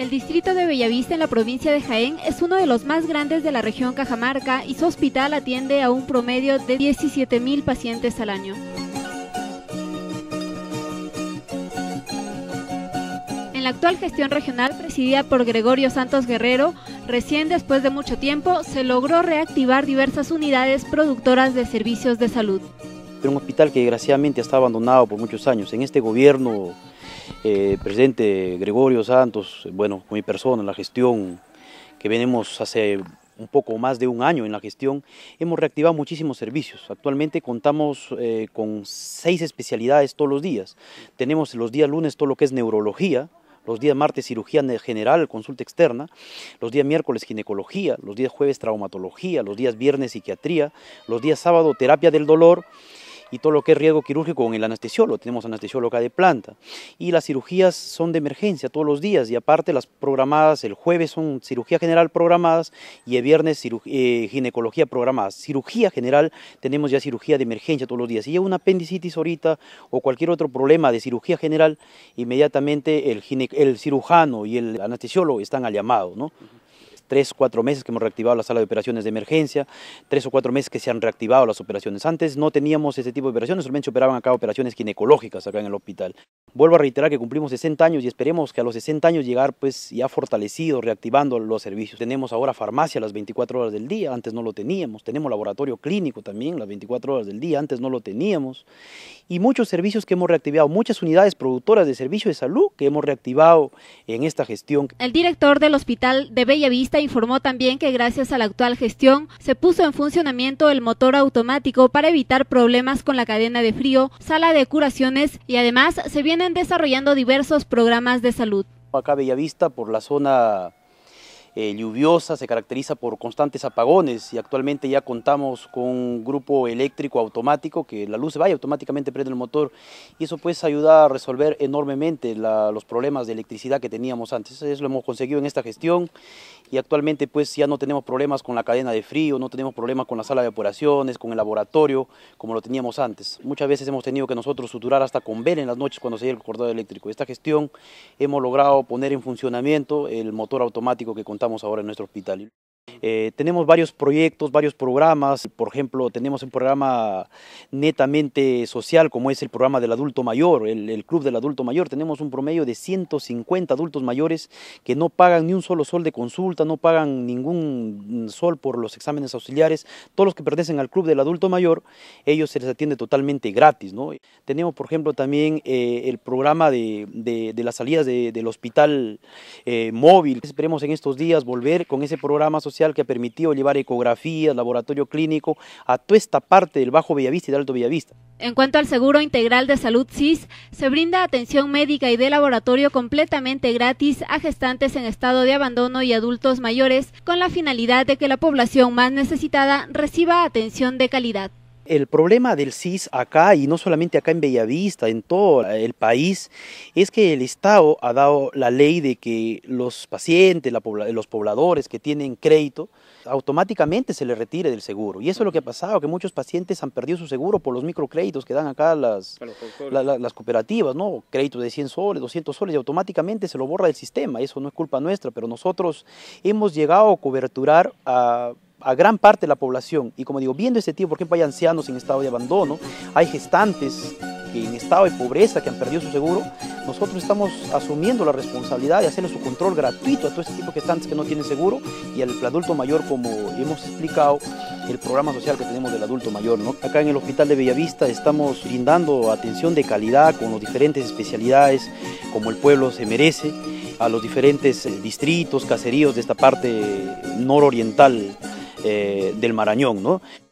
El distrito de Bellavista en la provincia de Jaén es uno de los más grandes de la región Cajamarca y su hospital atiende a un promedio de 17.000 pacientes al año. En la actual gestión regional presidida por Gregorio Santos Guerrero, recién después de mucho tiempo se logró reactivar diversas unidades productoras de servicios de salud. un hospital que desgraciadamente está abandonado por muchos años. En este gobierno eh, presidente Gregorio Santos, bueno, con mi persona, la gestión que venimos hace un poco más de un año en la gestión, hemos reactivado muchísimos servicios. Actualmente contamos eh, con seis especialidades todos los días. Tenemos los días lunes todo lo que es neurología, los días martes cirugía general, consulta externa, los días miércoles ginecología, los días jueves traumatología, los días viernes psiquiatría, los días sábado terapia del dolor y todo lo que es riesgo quirúrgico con el anestesiólogo, tenemos anestesiólogo de planta. Y las cirugías son de emergencia todos los días y aparte las programadas, el jueves son cirugía general programadas y el viernes eh, ginecología programada. Cirugía general tenemos ya cirugía de emergencia todos los días. Si hay una apendicitis ahorita o cualquier otro problema de cirugía general, inmediatamente el, el cirujano y el anestesiólogo están al llamado, ¿no? tres, cuatro meses que hemos reactivado la sala de operaciones de emergencia, tres o cuatro meses que se han reactivado las operaciones. Antes no teníamos ese tipo de operaciones, solamente se operaban acá operaciones ginecológicas acá en el hospital. Vuelvo a reiterar que cumplimos 60 años y esperemos que a los 60 años llegar pues ya fortalecido, reactivando los servicios. Tenemos ahora farmacia las 24 horas del día, antes no lo teníamos. Tenemos laboratorio clínico también las 24 horas del día, antes no lo teníamos. Y muchos servicios que hemos reactivado, muchas unidades productoras de servicios de salud que hemos reactivado en esta gestión. El director del Hospital de Vista informó también que gracias a la actual gestión se puso en funcionamiento el motor automático para evitar problemas con la cadena de frío, sala de curaciones y además se vienen desarrollando diversos programas de salud. Acá Bellavista, por la zona eh, lluviosa, se caracteriza por constantes apagones y actualmente ya contamos con un grupo eléctrico automático que la luz se va y automáticamente prende el motor y eso pues ayuda a resolver enormemente los problemas de electricidad que teníamos antes. Eso lo hemos conseguido en esta gestión y actualmente pues ya no tenemos problemas con la cadena de frío, no tenemos problemas con la sala de operaciones, con el laboratorio, como lo teníamos antes. Muchas veces hemos tenido que nosotros suturar hasta con vela en las noches cuando se llega el cordón eléctrico. Esta gestión hemos logrado poner en funcionamiento el motor automático que contamos ahora en nuestro hospital. Eh, tenemos varios proyectos, varios programas, por ejemplo, tenemos un programa netamente social como es el programa del adulto mayor, el, club del adulto mayor, tenemos un promedio de 150 adultos mayores que no pagan ni un solo sol de consulta, no pagan ningún sol por los exámenes auxiliares, todos los que pertenecen al club del adulto mayor, ellos se les atiende totalmente gratis. Tenemos, por ejemplo, también eh, el programa de, las salidas del hospital eh, móvil, esperemos en estos días volver con ese programa social que permitió llevar ecografías, laboratorio clínico a toda esta parte del Bajo Bellavista y del Alto Bellavista. En cuanto al Seguro Integral de Salud SIS, se brinda atención médica y de laboratorio completamente gratis a gestantes en estado de abandono y adultos mayores con la finalidad de que la población más necesitada reciba atención de calidad. El problema del CIS acá, y no solamente acá en Bellavista, en todo el país, es que el Estado ha dado la ley de que los pacientes, los pobladores que tienen crédito, automáticamente se les retire del seguro. Y eso es lo que ha pasado, que muchos pacientes han perdido su seguro por los microcréditos que dan acá las, cooperativas, ¿no? Créditos de 100 soles, 200 soles, y automáticamente se lo borra el sistema. Eso no es culpa nuestra, pero nosotros hemos llegado a coberturar a a gran parte de la población. Y como digo, viendo este tipo, por ejemplo, hay ancianos en estado de abandono, hay gestantes en estado de pobreza, que han perdido su seguro, nosotros estamos asumiendo la responsabilidad de hacerle su control gratuito a todo este tipo de gestantes que no tienen seguro y al adulto mayor, como hemos explicado, el programa social que tenemos del adulto mayor. ¿no? Acá en el Hospital de Bellavista estamos brindando atención de calidad con las diferentes especialidades, como el pueblo se merece, a los diferentes eh, distritos, caseríos de esta parte nororiental eh, del Marañón, ¿no?